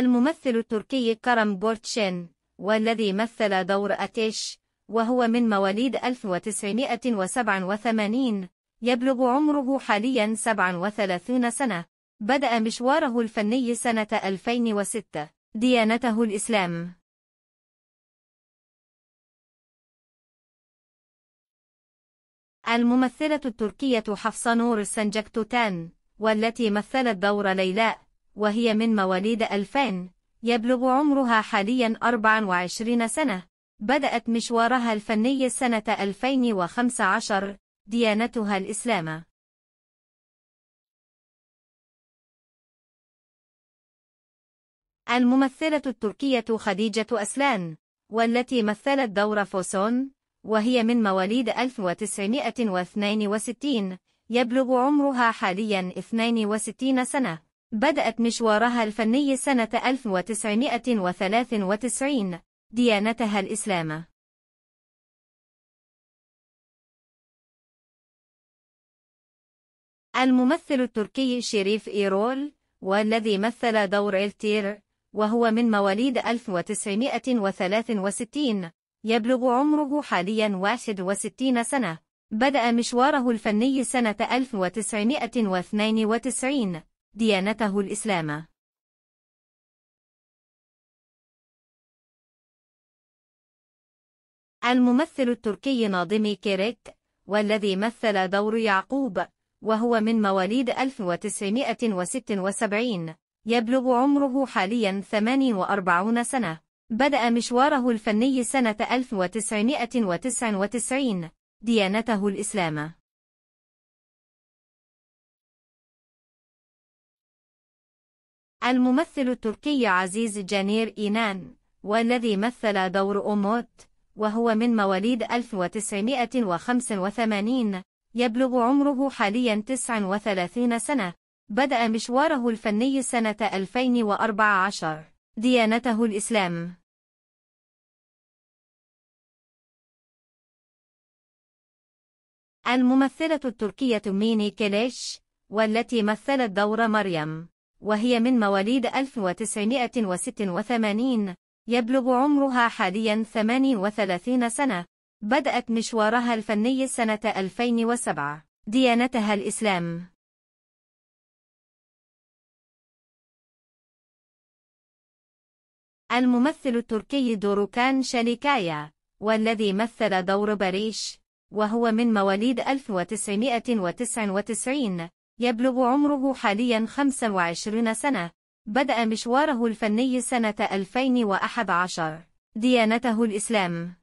الممثل التركي كرم بورتشين والذي مثل دور أتيش وهو من مواليد 1987 يبلغ عمره حاليا 37 سنة بدأ مشواره الفني سنة 2006 ديانته الإسلام الممثلة التركية حفصة نور السنجكتوتان والتي مثلت دور ليلاء وهي من مواليد 2000 يبلغ عمرها حاليا 24 سنة بدأت مشوارها الفني سنة 2015 ديانتها الإسلام الممثلة التركية خديجة أسلان والتي مثلت دور فوسون وهي من مواليد 1962 يبلغ عمرها حاليا 62 سنة بدأت مشوارها الفني سنة 1993 ديانتها الإسلام الممثل التركي شريف إيرول والذي مثل دور إلتير وهو من مواليد 1963 يبلغ عمره حاليا 61 سنة بدأ مشواره الفني سنة 1992 ديانته الإسلام الممثل التركي ناظم كيريك والذي مثل دور يعقوب وهو من مواليد 1976 يبلغ عمره حاليا 48 سنة بدأ مشواره الفني سنة 1999 ديانته الإسلام الممثل التركي عزيز جانير إينان والذي مثل دور أموت وهو من مواليد 1985 يبلغ عمره حاليا 39 سنة بدأ مشواره الفني سنة 2014 ديانته الإسلام الممثلة التركية ميني كيليش والتي مثلت دور مريم وهي من مواليد 1986 يبلغ عمرها حاليا 38 سنة بدأت مشوارها الفني سنة 2007 ديانتها الإسلام الممثل التركي دوروكان شاليكايا والذي مثل دور باريش وهو من مواليد 1999 يبلغ عمره حاليا 25 سنة بدأ مشواره الفني سنة 2011 ديانته الإسلام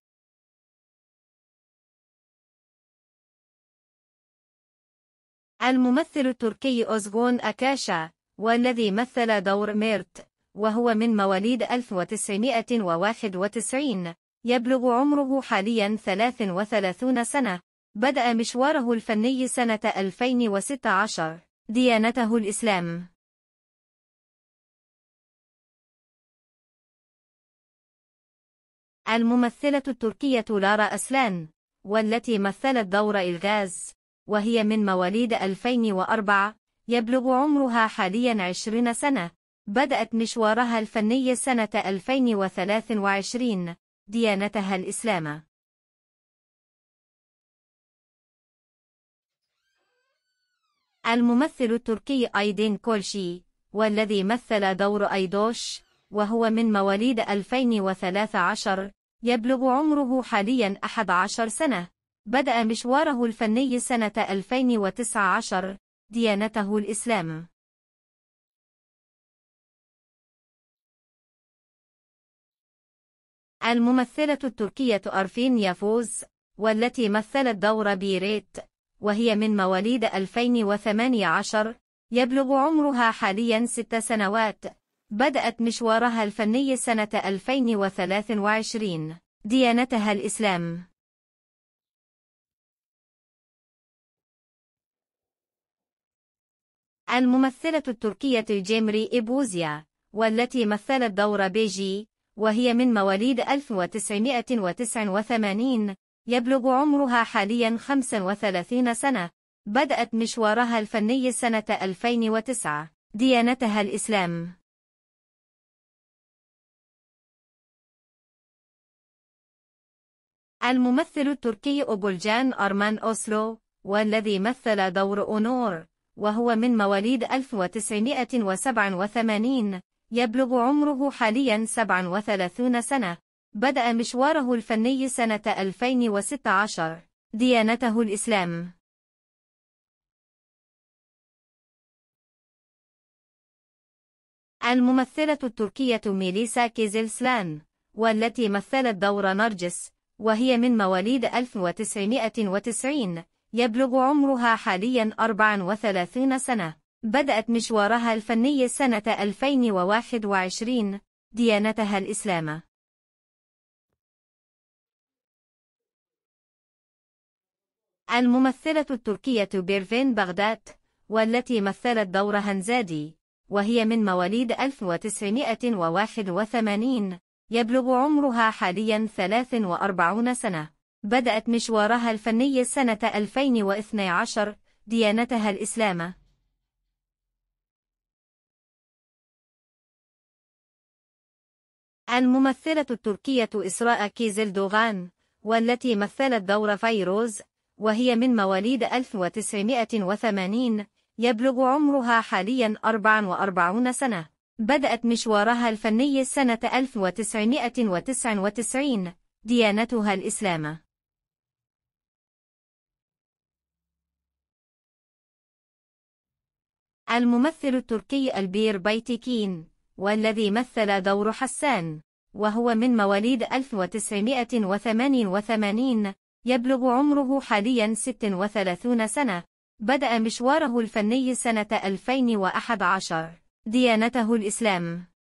الممثل التركي أوزغون أكاشا والذي مثل دور ميرت وهو من مواليد 1991 يبلغ عمره حاليا 33 سنة بدأ مشواره الفني سنة 2016 ديانته الإسلام الممثلة التركية لارا أسلان والتي مثلت دور إلغاز وهي من مواليد 2004 يبلغ عمرها حاليا 20 سنة بدأت مشوارها الفني سنة 2023 ديانتها الإسلام الممثل التركي أيدين كولشي والذي مثل دور أيدوش وهو من مواليد 2013 يبلغ عمره حاليا 11 سنة بدأ مشواره الفني سنة 2019 ديانته الإسلام الممثلة التركية أرفين يافوز والتي مثلت دور بيريت وهي من مواليد 2018 يبلغ عمرها حاليا ست سنوات بدأت مشوارها الفني سنة 2023 ديانتها الإسلام الممثلة التركية جيمري إبوزيا والتي مثلت دور بيجي وهي من مواليد 1989 يبلغ عمرها حاليا 35 سنة بدأت مشوارها الفني سنة 2009 ديانتها الإسلام الممثل التركي أوغولجان أرمان أوسلو والذي مثل دور أونور وهو من مواليد 1987 يبلغ عمره حاليا 37 سنة بدأ مشواره الفني سنة 2016 ديانته الإسلام الممثلة التركية ميليسا كيزلسلان والتي مثلت دور نرجس وهي من مواليد 1990 يبلغ عمرها حاليا 34 سنة بدأت مشوارها الفني سنة 2021 ديانتها الإسلام الممثلة التركية بيرفين بغداد والتي مثلت دور هنزادي وهي من مواليد 1981 يبلغ عمرها حاليا 43 سنة بدأت مشوارها الفني سنة 2012 ديانتها الإسلام الممثلة التركية إسراء كيزل دوغان والتي مثلت دور فيروز وهي من مواليد 1980 يبلغ عمرها حاليا 44 سنة بدأت مشوارها الفني سنة 1999 ديانتها الإسلام الممثل التركي البير بيتيكين والذي مثل دور حسان وهو من مواليد 1988 يبلغ عمره حاليا 36 سنة بدأ مشواره الفني سنة 2011 ديانته الإسلام